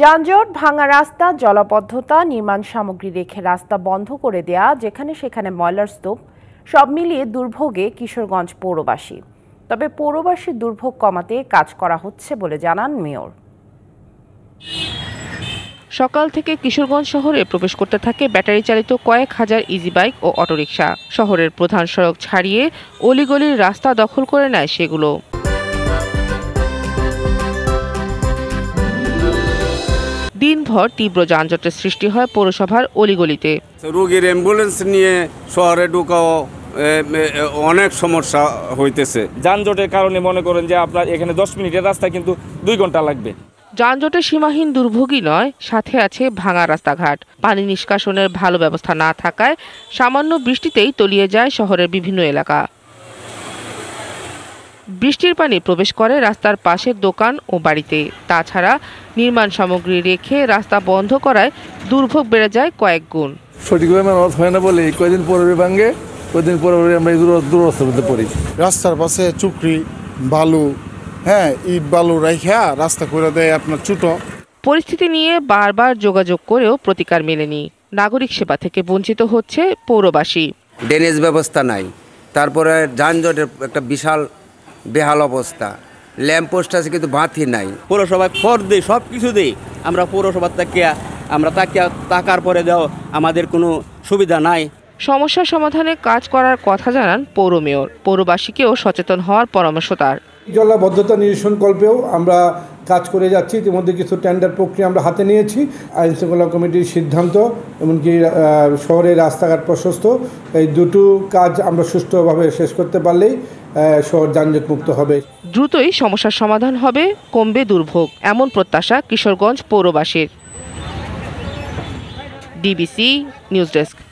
যানজট ভাঙা রাস্তা জলাবদ্ধতা নির্মাণ সামগ্রী রেখে রাস্তা বন্ধ করে দেয়া যেখানে সেখানে ময়লার স্তূপ সব মিলিয়ে দুর্ভোগে কিশোরগঞ্জ পৌরবাসী তবে পৌরবাসীর দুর্ভোগ কমাতে কাজ করা হচ্ছে বলে জানান মেয়র সকাল থেকে কিশোরগঞ্জ শহরে প্রবেশ করতে থাকে ব্যাটারি চালিত কয়েক হাজার ইজি বাইক ও অটোরিকশা শহরের প্রধান সড়ক ছাড়িয়ে অলিগলির রাস্তা দখল করে নেয় সেগুলো দিনভর তীব্র যানজটের সৃষ্টি হয় পৌরসভার অলিগলিতে আচ্ছা, রোগীর অ্যাম্বুলেন্স নিয়ে শহরে ঢুকাও অনেক সমস্যা হইতেছে যানজটের কারণে মনে করেন যে আপনার এখানে দশ মিনিটের রাস্তা কিন্তু দুই ঘন্টা লাগবে যানজটে সীমাহীন দুর্ভোগই নয় সাথে আছে ভাঙা রাস্তাঘাট পানি নিষ্কাশনের ভালো ব্যবস্থা না থাকায় সামান্য বৃষ্টিতেই তলিয়ে যায় শহরের বিভিন্ন এলাকা বৃষ্টির পানি প্রবেশ করে রাস্তার পাশের দোকান ও বাড়িতে তাছাড়া নির্মাণ সামগ্রী রেখে রাস্তা বন্ধ করায় দুর্ভোগ বেড়ে যায় কয়েক গুণ সঠিকভাবে মেরামত হয় না বলে কয়েকদিন পরে ভাঙ্গে কয়েকদিন পরে আমরা দুরবস্থার মধ্যে পড়ি রাস্তার পাশে চুকরি বালু হ্যাঁ ইট বালু রাইখা রাস্তা করে দেয় আপনার ছুটো পরিস্থিতি নিয়ে বারবার যোগাযোগ করেও প্রতিকার মেলেনি নাগরিক সেবা থেকে বঞ্চিত হচ্ছে পৌরবাসী ড্রেনেজ ব্যবস্থা নাই তারপরে যানজটের একটা বিশাল বেহাল অবস্থা ল্যাম্পপোস্ট আছে কিন্তু বাতি নাই পৌরসভায় খড় দিই সব কিছু দেই আমরা পৌরসভার তাকিয়া আমরা তাকিয়া তাকার পরে দাও আমাদের কোনো সুবিধা নাই সমস্যা সমাধানে কাজ করার কথা জানান পৌর মেয়র পৌরবাসীকেও সচেতন হওয়ার পরামর্শ তার জলাবদ্ধতা নিরসনকল্পেও আমরা কাজ করে যাচ্ছি ইতিমধ্যে কিছু টেন্ডার প্রক্রিয়া আমরা হাতে নিয়েছি আইন শৃঙ্খলা কমিটির সিদ্ধান্ত এমনকি শহরের রাস্তাঘাট প্রশস্ত এই দুটো কাজ আমরা সুষ্ঠুভাবে শেষ করতে পারলেই শহর যানজট মুক্ত হবে দ্রুতই সমস্যার সমাধান হবে কমবে দুর্ভোগ এমন প্রত্যাশা কিশোরগঞ্জ পৌরবাসীর ডিবিসি নিউজ ডেস্ক